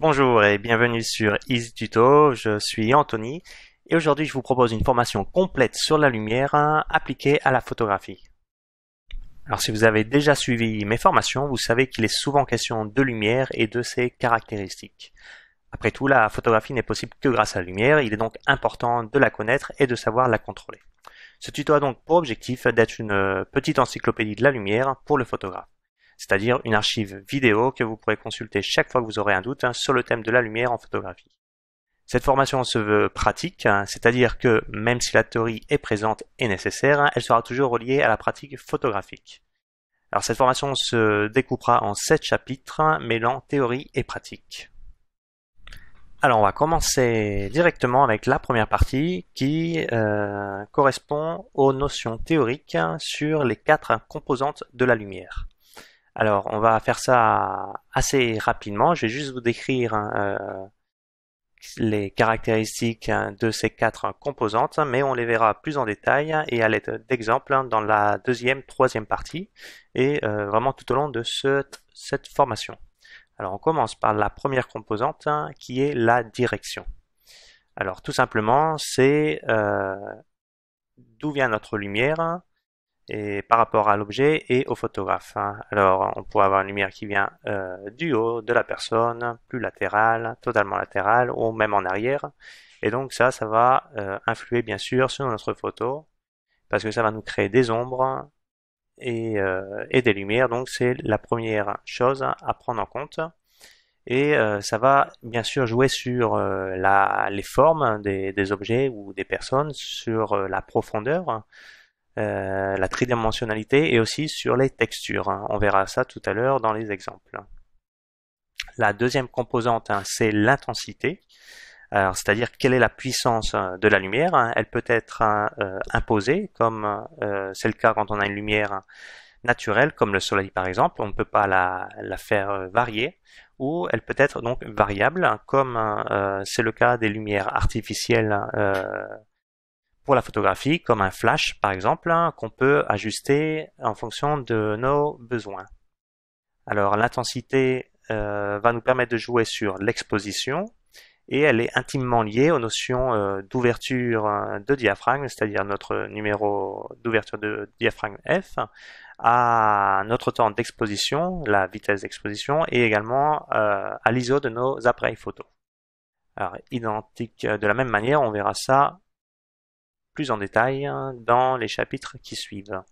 Bonjour et bienvenue sur Easy je suis Anthony et aujourd'hui je vous propose une formation complète sur la lumière euh, appliquée à la photographie. Alors si vous avez déjà suivi mes formations, vous savez qu'il est souvent question de lumière et de ses caractéristiques. Après tout, la photographie n'est possible que grâce à la lumière, il est donc important de la connaître et de savoir la contrôler. Ce tuto a donc pour objectif d'être une euh, petite encyclopédie de la lumière pour le photographe c'est-à-dire une archive vidéo que vous pourrez consulter chaque fois que vous aurez un doute hein, sur le thème de la lumière en photographie. Cette formation se veut pratique, hein, c'est-à-dire que même si la théorie est présente et nécessaire, hein, elle sera toujours reliée à la pratique photographique. Alors cette formation se découpera en sept chapitres mêlant théorie et pratique. Alors on va commencer directement avec la première partie qui euh, correspond aux notions théoriques sur les quatre composantes de la lumière. Alors, on va faire ça assez rapidement. Je vais juste vous décrire hein, euh, les caractéristiques hein, de ces quatre composantes, mais on les verra plus en détail et à l'aide d'exemples hein, dans la deuxième, troisième partie et euh, vraiment tout au long de cette formation. Alors on commence par la première composante qui est la direction. Alors tout simplement c'est euh, d'où vient notre lumière, et par rapport à l'objet et au photographe. Hein. Alors on pourrait avoir une lumière qui vient euh, du haut de la personne, plus latérale, totalement latérale ou même en arrière. Et donc ça, ça va euh, influer bien sûr sur notre photo parce que ça va nous créer des ombres et, euh, des lumières. Donc c'est la première chose à prendre en compte. Et ça va bien sûr jouer sur les formes des, objets ou des personnes, sur la profondeur, euh, la tridimensionnalité et aussi sur les textures. Hein. On verra ça tout à l'heure dans les exemples. La deuxième composante, hein, c'est l'intensité. C'est-à-dire quelle est la puissance euh, de la lumière. Hein. Elle peut être euh, imposée, comme c'est le cas quand on a une lumière naturelle, comme le soleil par exemple. On ne peut pas la, faire varier ou elle peut être donc variable, comme c'est le cas des lumières artificielles pour la photographie, comme un flash par exemple, hein, qu'on peut ajuster en fonction de nos besoins. Alors l'intensité euh, va nous permettre de jouer sur l'exposition et elle est intimement liée aux notions euh, d'ouverture hein, de diaphragme, c'est-à-dire notre numéro d'ouverture de diaphragme F, à notre temps d'exposition, la vitesse d'exposition, et également euh, à l'ISO de nos appareils photo. Alors, identique de la même manière, on verra ça plus en détail hein, dans les chapitres qui suivent.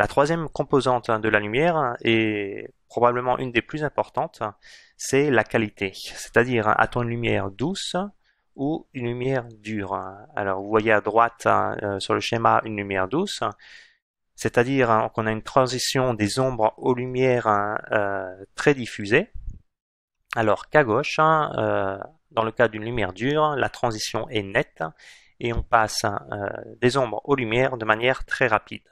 La troisième composante de la lumière est probablement une des plus importantes, c'est la qualité, c'est-à-dire a t lumière douce ou une lumière dure Alors vous voyez à droite hein, euh, sur le schéma une lumière douce, c'est-à-dire hein, qu'on a une transition des ombres aux lumières euh, très diffusées, alors qu'à gauche, euh, dans le cas d'une lumière dure, la transition est nette et on passe euh, des ombres aux lumières de manière très rapide.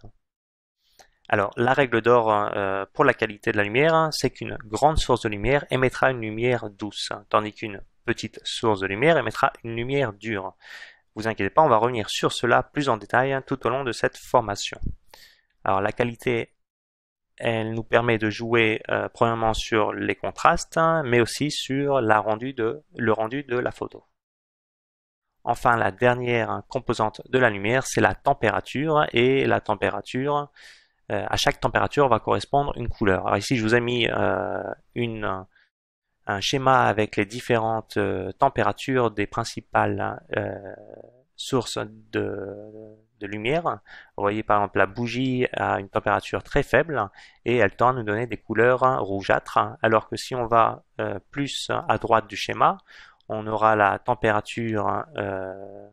Alors, la règle d'or hein, euh, pour la qualité de la lumière, hein, c'est qu'une grande source de lumière émettra une lumière douce, hein, tandis qu'une petite source de lumière émettra une lumière dure. Vous inquiétez pas, on va revenir sur cela plus en détail tout au long de cette formation. Alors, la qualité, elle nous permet de jouer euh, premièrement sur les contrastes, mais aussi sur le rendu de la photo. Enfin, la dernière composante de la lumière, c'est la température. Et la température, euh, à chaque température va correspondre une couleur. Alors ici, je vous ai mis euh, une, un schéma avec les différentes euh, températures des principales sources de, de, lumière. Vous voyez par exemple la bougie à une température très faible et elle tend à nous donner des couleurs hein, rougeâtres. Alors que si on va plus à droite du schéma, on aura la température hein, euh,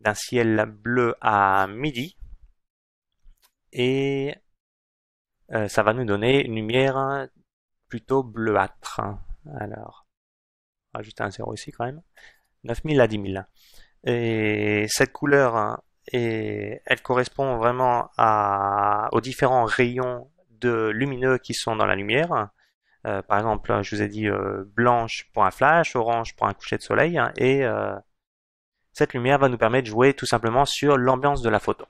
d'un ciel bleu à midi et euh, ça va nous donner une lumière plutôt bleuâtre. Hein. Alors, rajouter un zéro ici quand même. 9000 à 10000. Et cette couleur, et hein, elle correspond vraiment aux différents rayons de lumineux qui sont dans la lumière. Euh, par exemple, je vous ai dit euh, blanche pour un flash, orange pour un coucher de soleil, hein, et euh, cette lumière va nous permettre de jouer tout simplement sur l'ambiance de la photo.